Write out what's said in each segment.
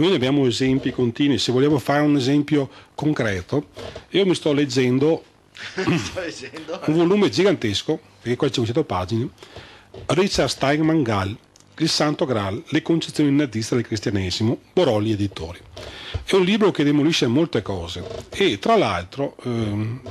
Noi ne abbiamo esempi continui, se vogliamo fare un esempio concreto, io mi sto leggendo, sto leggendo. un volume gigantesco, perché qua c'è 100 pagine, Richard Steinman Gall, il Santo Graal, le concezioni naziste del cristianesimo, Borolli Editori. È un libro che demolisce molte cose e tra l'altro ehm,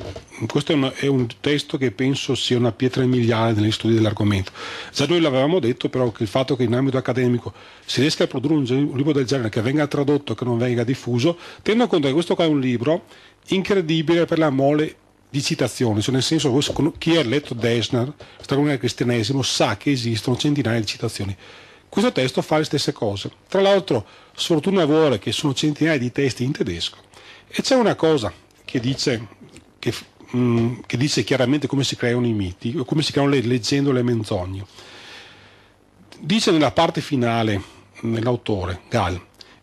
questo è, una, è, un testo che penso sia una pietra miliare negli studi dell'argomento. Già noi l'avevamo detto però che il fatto che in ambito accademico si riesca a produrre un, un libro del genere che venga tradotto, che non venga diffuso, tenendo conto che questo qua è un libro incredibile per la mole di citazioni, cioè nel senso che chi ha letto Desner, Straconia del Cristianesimo, sa che esistono centinaia di citazioni. Questo testo fa le stesse cose. Tra l'altro, sfortuna vuole che sono centinaia di testi in tedesco. E c'è una cosa che dice, che, mh, mm, che dice chiaramente come si creano i miti, o come si creano le leggende o le menzogne. Dice nella parte finale, nell'autore, mm, Gall,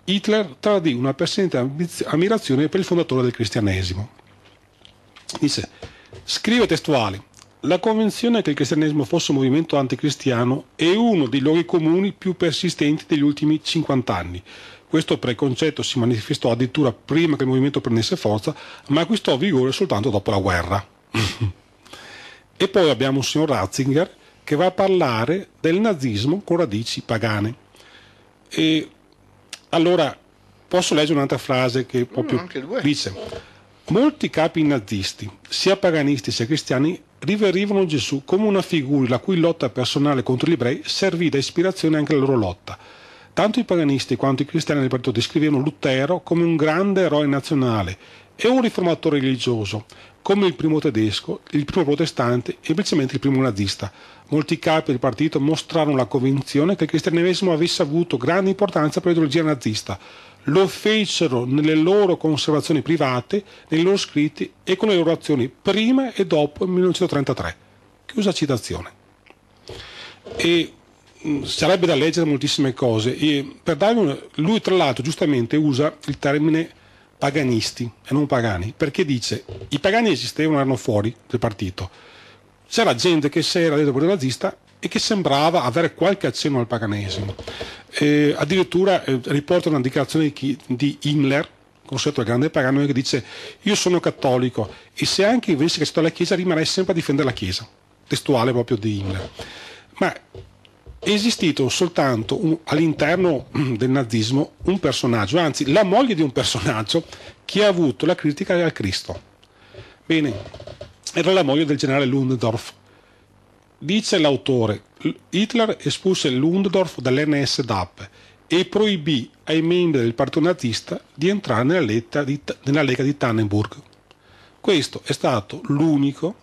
Hitler tradì una persente ammirazione per il fondatore del cristianesimo. Dice, scrive testuale, la convinzione che il cristianesimo fosse un movimento anticristiano è uno dei luoghi comuni più persistenti degli ultimi 50 anni. Questo preconcetto si manifestò addirittura prima che il movimento prendesse forza, ma acquistò vigore soltanto dopo la guerra. e poi abbiamo un signor Ratzinger che va a parlare del nazismo con radici pagane. E allora posso leggere un'altra frase che proprio mm, dice Molti capi nazisti, sia paganisti sia cristiani, riverivano Gesù come una figura la cui lotta personale contro gli ebrei servì da ispirazione anche alla loro lotta. Tanto i paganisti quanto i cristiani del partito descrivevano Lutero come un grande eroe nazionale e un riformatore religioso, come il primo tedesco, il primo protestante e principalmente il primo nazista. Molti capi del partito mostrarono la convinzione che il cristianesimo avesse avuto grande importanza per l'ideologia nazista. Lo fecero nelle loro conservazioni private, nei loro scritti e con le loro azioni prima e dopo il 1933. Chiusa citazione. E mm, sarebbe da leggere moltissime cose. E per darvi un... Lui, tra l'altro, giustamente usa il termine paganisti e non pagani, perché dice i pagani esistevano, erano fuori del partito, c'era gente che si era detto partito nazista e che sembrava avere qualche accenno al paganesimo. Eh, addirittura eh, riporta una dichiarazione di, di Himmler, considerato il grande pagano, che dice io sono cattolico e se anche invece che sto alla Chiesa rimarrei sempre a difendere la Chiesa, testuale proprio di Himmler. Ma esistito soltanto un, all'interno mm, del nazismo un personaggio, anzi la moglie di un personaggio che ha avuto la critica al Cristo. Bene, era la moglie del generale Lundendorf. Dice l'autore, Hitler espulse Lundendorf dall'NSDAP e proibì ai membri del partito nazista di entrare nella, di, nella Lega di Tannenburg. Questo è stato l'unico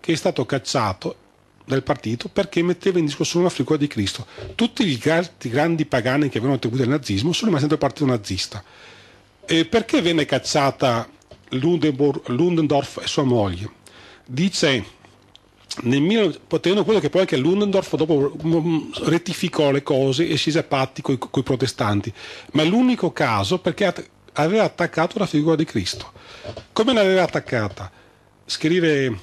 che è stato cacciato del partito perché metteva in discussione la figura di Cristo. Tutti gli altri grandi pagani che avevano attribuito il nazismo sono rimasti nel partito nazista. E perché venne cacciata Ludendorff e sua moglie? Dice nel 19... potendo quello che poi anche Ludendorff dopo mm, rettificò le cose e scese a patti con i protestanti, ma è l'unico caso perché aveva attaccato la figura di Cristo. Come l'aveva attaccata? Scrive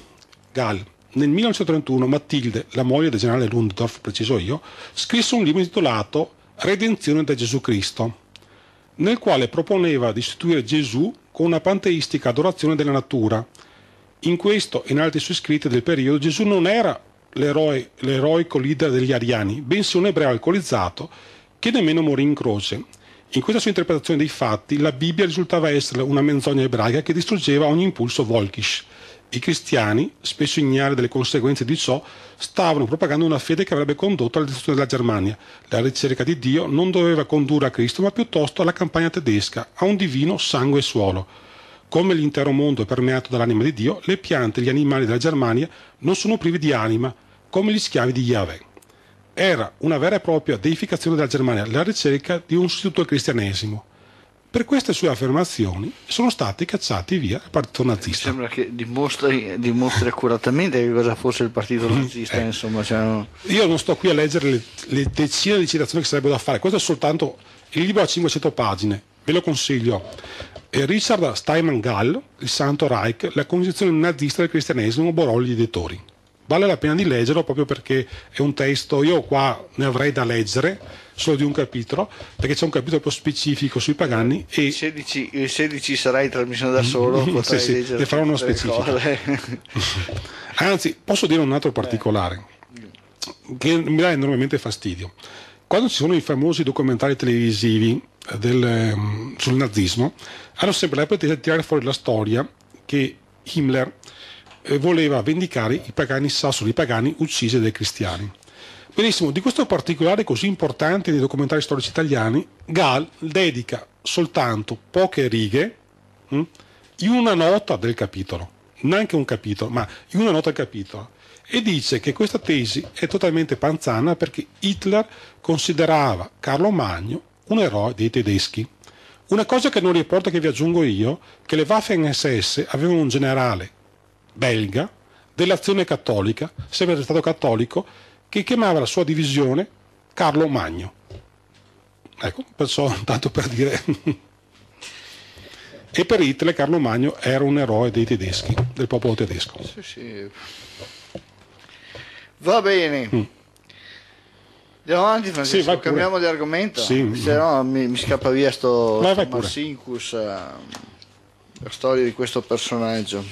Gall nel 1931 Matilde, la moglie del generale Lundorf, preciso io, scrisse un libro intitolato Redenzione da Gesù Cristo, nel quale proponeva di istituire Gesù con una panteistica adorazione della natura. In questo e in altri suoi scritti del periodo Gesù non era l'eroe, l'eroico leader degli ariani, bensì un ebreo alcolizzato che nemmeno morì in croce. In questa sua interpretazione dei fatti, la Bibbia risultava essere una menzogna ebraica che distruggeva ogni impulso volkisch. I cristiani, spesso ignari delle conseguenze di ciò, stavano propagando una fede che avrebbe condotto alla distruzione della Germania. La ricerca di Dio non doveva condurre a Cristo, ma piuttosto alla campagna tedesca, a un divino sangue e suolo. Come l'intero mondo è permeato dall'anima di Dio, le piante e gli animali della Germania non sono privi di anima, come gli schiavi di Yahweh. Era una vera e propria deificazione della Germania, la ricerca di un istituto al cristianesimo. Per queste sue affermazioni sono stati cacciati via il partito nazista. Sembra che dimostri, dimostri accuratamente che cosa fosse il partito mm, nazista. Eh, insomma, cioè non... Io non sto qui a leggere le, le, decine di citazioni che sarebbero da fare, questo è soltanto il libro a 500 pagine, ve lo consiglio. E eh, Richard Steinman Gall, Il Santo Reich, la concezione nazista del cristianesimo, Borolli editori vale la pena di leggerlo proprio perché è un testo, io qua ne avrei da leggere solo di un capitolo, perché c'è un capitolo più specifico sui pagani e... Il 16, il 16 sarai in trasmissione da solo, potrai sì, Sì, ne farò uno specifico. Anzi, posso dire un altro particolare, Beh. che mi dà enormemente fastidio. Quando ci sono i famosi documentari televisivi del, mm, sul nazismo, hanno sempre la pretesa di tirare fuori la storia che Himmler eh, voleva vendicare i pagani sassoli, i pagani uccisi dai cristiani. Benissimo, di questo particolare così importante dei documentari storici italiani, Gall dedica soltanto poche righe mh, hm, in una nota del capitolo, neanche un capitolo, ma in una nota del capitolo, e dice che questa tesi è totalmente panzana perché Hitler considerava Carlo Magno un eroe dei tedeschi. Una cosa che non riporta che vi aggiungo io, che le Waffen SS avevano un generale belga dell'azione cattolica, sempre del stato cattolico, che chiamava la sua divisione Carlo Magno. Ecco, perciò tanto per dire. e per Hitler Carlo Magno era un eroe dei tedeschi, del popolo tedesco. Sì, sì. Va bene. Mm. Andiamo avanti Francesco, sì, cambiamo di argomento, sì. se no mi, mi scappa via sto, vai, sto Marsincus, eh, la storia di questo personaggio.